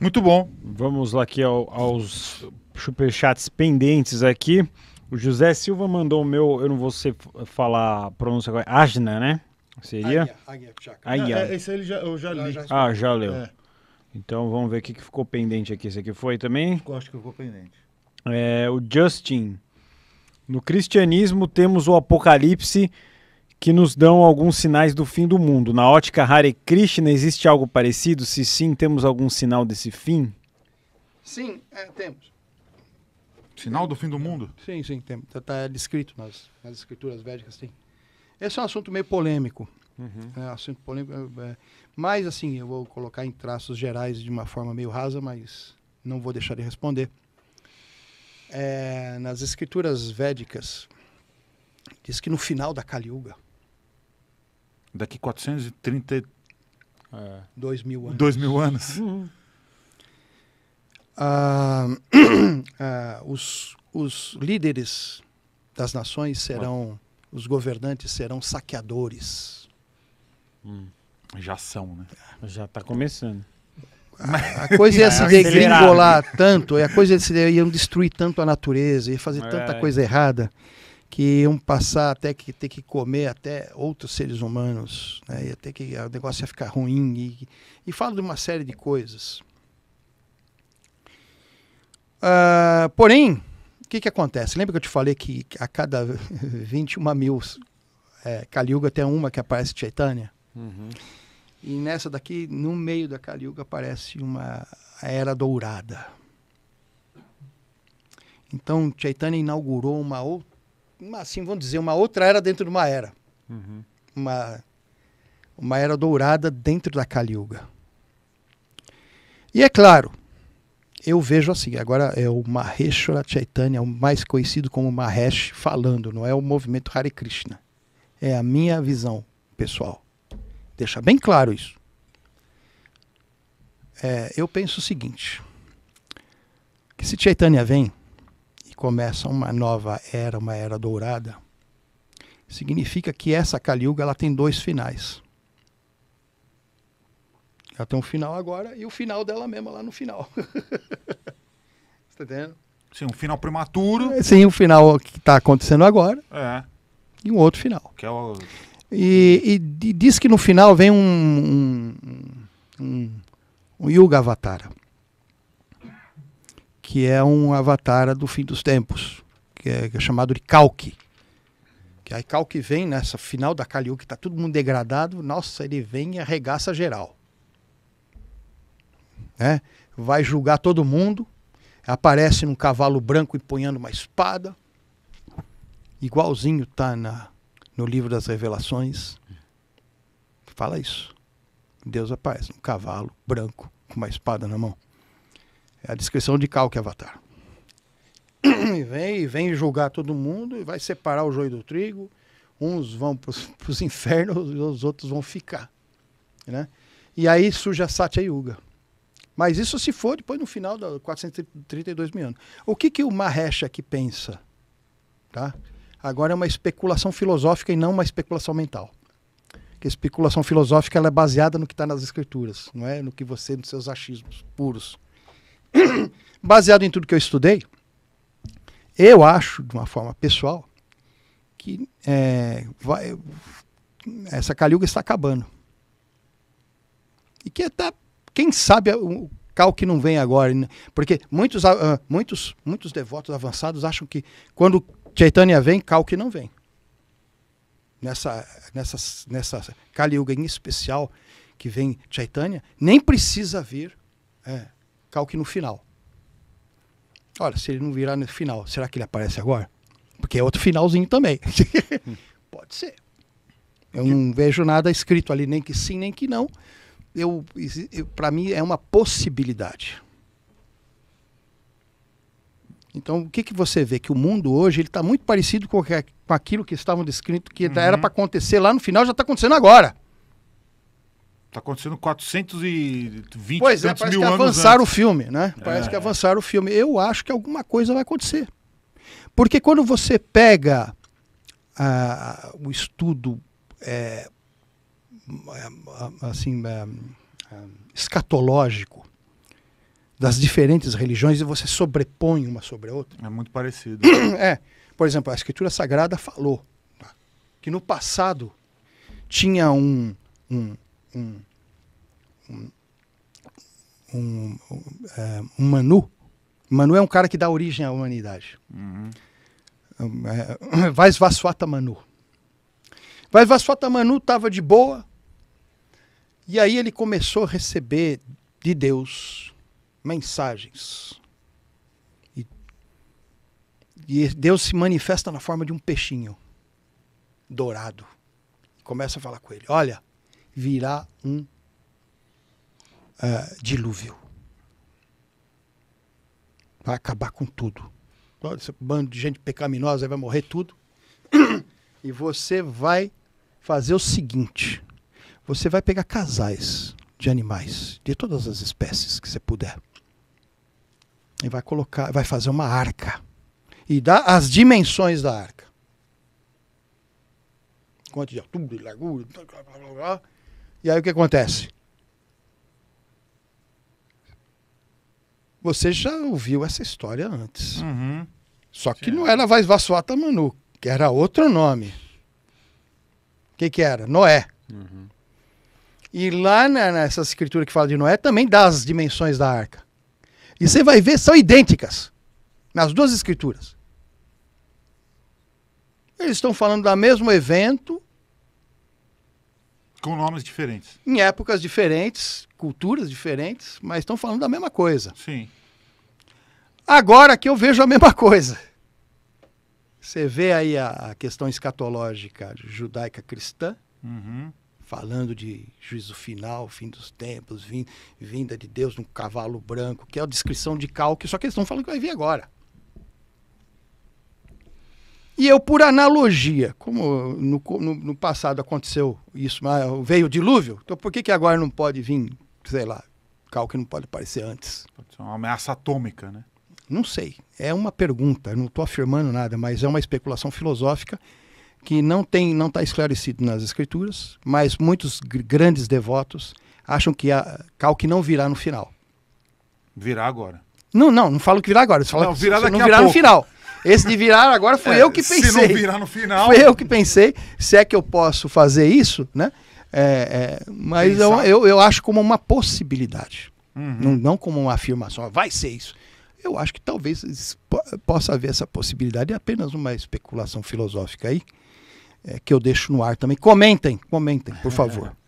Muito bom. Vamos lá aqui ao, aos superchats pendentes aqui. O José Silva mandou o meu, eu não vou ser, falar a pronúncia agora, Ajna, né? Seria? Águia, é, é, esse aí já, eu já li. Ah, já leu. É. Então vamos ver o que, que ficou pendente aqui. Esse aqui foi também? Eu acho que ficou pendente. É, o Justin. No cristianismo temos o apocalipse que nos dão alguns sinais do fim do mundo. Na ótica Hare Krishna, existe algo parecido? Se sim, temos algum sinal desse fim? Sim, é, temos. Sinal do fim do mundo? Sim, sim, temos. Está tá descrito nas, nas escrituras védicas, sim. Esse é um assunto meio polêmico. Uhum. É um assunto polêmico. É, é, mas, assim, eu vou colocar em traços gerais de uma forma meio rasa, mas não vou deixar de responder. É, nas escrituras védicas, diz que no final da Kali Yuga, Daqui 430. É. Dois mil anos. Dois mil anos. Uhum. uhum. Ah, ah, os, os líderes das nações serão. Os governantes serão saqueadores. Hum. Já são, né? Já está começando. A, a coisa ia é se degringolar tanto, a coisa ia é se, iam destruir tanto a natureza, ia fazer é. tanta coisa errada que iam passar até que ter que comer até outros seres humanos, né? ia ter que o negócio ia ficar ruim e, e falo de uma série de coisas. Uh, porém, o que, que acontece? Lembra que eu te falei que a cada 21 mil é, Kaliuga tem uma que aparece Chaitanya? Uhum. E nessa daqui, no meio da Kaliuga, aparece uma era dourada. Então, Chaitanya inaugurou uma outra assim vamos dizer, uma outra era dentro de uma era. Uhum. Uma, uma era dourada dentro da Kali Yuga. E é claro, eu vejo assim, agora é o Maheshwara Chaitanya, o mais conhecido como Mahesh, falando, não é o movimento Hare Krishna. É a minha visão, pessoal. deixa bem claro isso. É, eu penso o seguinte, que se Chaitanya vem, começa uma nova era, uma era dourada, significa que essa Kaliuga ela tem dois finais. Ela tem um final agora e o final dela mesma lá no final. Está entendendo? Sim, um final prematuro. É, sim, um final que está acontecendo agora. É. E um outro final. Que é o... e, e, e diz que no final vem um, um, um, um Yuga Avatara que é um avatar do fim dos tempos, que é, que é chamado de Kalki. Que aí Kalki vem nessa final da Kaliu, que está todo mundo degradado, nossa, ele vem e arregaça geral. Né? Vai julgar todo mundo, aparece num cavalo branco empunhando uma espada, igualzinho tá na, no livro das revelações. Fala isso. Deus aparece paz, um cavalo branco com uma espada na mão. É a descrição de calque Avatar. E vem, vem julgar todo mundo e vai separar o joio do trigo. Uns vão para os infernos e os outros vão ficar. Né? E aí surge a Satya Yuga. Mas isso se for depois no final dos 432 mil anos. O que, que o Mahesh aqui pensa? Tá? Agora é uma especulação filosófica e não uma especulação mental. Porque especulação filosófica ela é baseada no que está nas escrituras, não é no que você, nos seus achismos puros. baseado em tudo que eu estudei, eu acho, de uma forma pessoal, que é, vai, essa caliuga está acabando. E que até tá, quem sabe, é o cal que não vem agora. Né? Porque muitos, uh, muitos, muitos devotos avançados acham que quando Chaitanya vem, cal que não vem. Nessa, nessa, nessa Kali Yuga em especial, que vem Chaitanya, nem precisa vir é, calque no final. Olha, se ele não virar no final, será que ele aparece agora? Porque é outro finalzinho também. Pode ser. Eu não vejo nada escrito ali, nem que sim, nem que não. Eu, eu para mim é uma possibilidade. Então, o que, que você vê? Que o mundo hoje ele está muito parecido com, aquilo que estavam descrito, que uhum. era para acontecer lá no final, já está acontecendo agora. Tá acontecendo 420 pois é, parece mil que avançaram o filme, né? É. Parece é. que avançaram o filme. Eu acho que alguma coisa vai acontecer. Porque quando você pega ah, o estudo é, é assim, é, escatológico das diferentes religiões e você sobrepõe uma sobre a outra. É muito parecido. é. Por exemplo, a Escritura Sagrada falou tá? que no passado tinha um, um um, um, um, é, um Manu. Manu é um cara que dá origem à humanidade. Uhum. é, é Vais Vaswata Manu. Vais Vaswata Manu estava de boa, e aí ele começou a receber de Deus mensagens. E, e Deus se manifesta na forma de um peixinho dourado. Começa a falar com ele: Olha, virá um uh, dilúvio. Vai acabar com tudo. Todo esse bando de gente pecaminosa vai morrer tudo. E você vai fazer o seguinte: você vai pegar casais de animais, de todas as espécies que você puder. E vai colocar, vai fazer uma arca. E dá as dimensões da arca. Quanto de altura, largura, blá, blá, blá, blá e aí o que acontece? Você já ouviu essa história antes. Uhum. Só que Sim. não era Vaz Vassuata Manu, que era outro nome. O que, que era? Noé. Uhum. E lá na, nessa escritura que fala de Noé também dá as dimensões da arca. E você vai ver, são idênticas nas duas escrituras. Eles estão falando do mesmo evento, com nomes diferentes. Em épocas diferentes, culturas diferentes, mas estão falando da mesma coisa. Sim. Agora que eu vejo a mesma coisa. Você vê aí a, a questão escatológica judaica-cristã, uhum. falando de juízo final, fim dos tempos, vinda de Deus num cavalo branco, que é a descrição de Cal, que só que eles estão falando que vai vir agora. E eu, por analogia, como no, no, no passado aconteceu isso, veio o dilúvio, então por que, que agora não pode vir, sei lá, cal que não pode aparecer antes? Pode ser uma ameaça atômica, né? Não sei. É uma pergunta, não estou afirmando nada, mas é uma especulação filosófica que não tem, não está esclarecido nas escrituras, mas muitos grandes devotos acham que a cal que não virá no final. Virá agora. Não, não, não falo que virá agora. Falo não, virá que, daqui não virá a pouco. no final. Esse de virar agora fui é, eu que pensei. Se não virar no final. foi eu que pensei. Se é que eu posso fazer isso, né? É, é, mas eu, eu, eu, acho como uma possibilidade. Uhum. Não, não como uma afirmação. Vai ser isso. Eu acho que talvez possa haver essa possibilidade. É apenas uma especulação filosófica aí. É, que eu deixo no ar também. Comentem, comentem, por favor.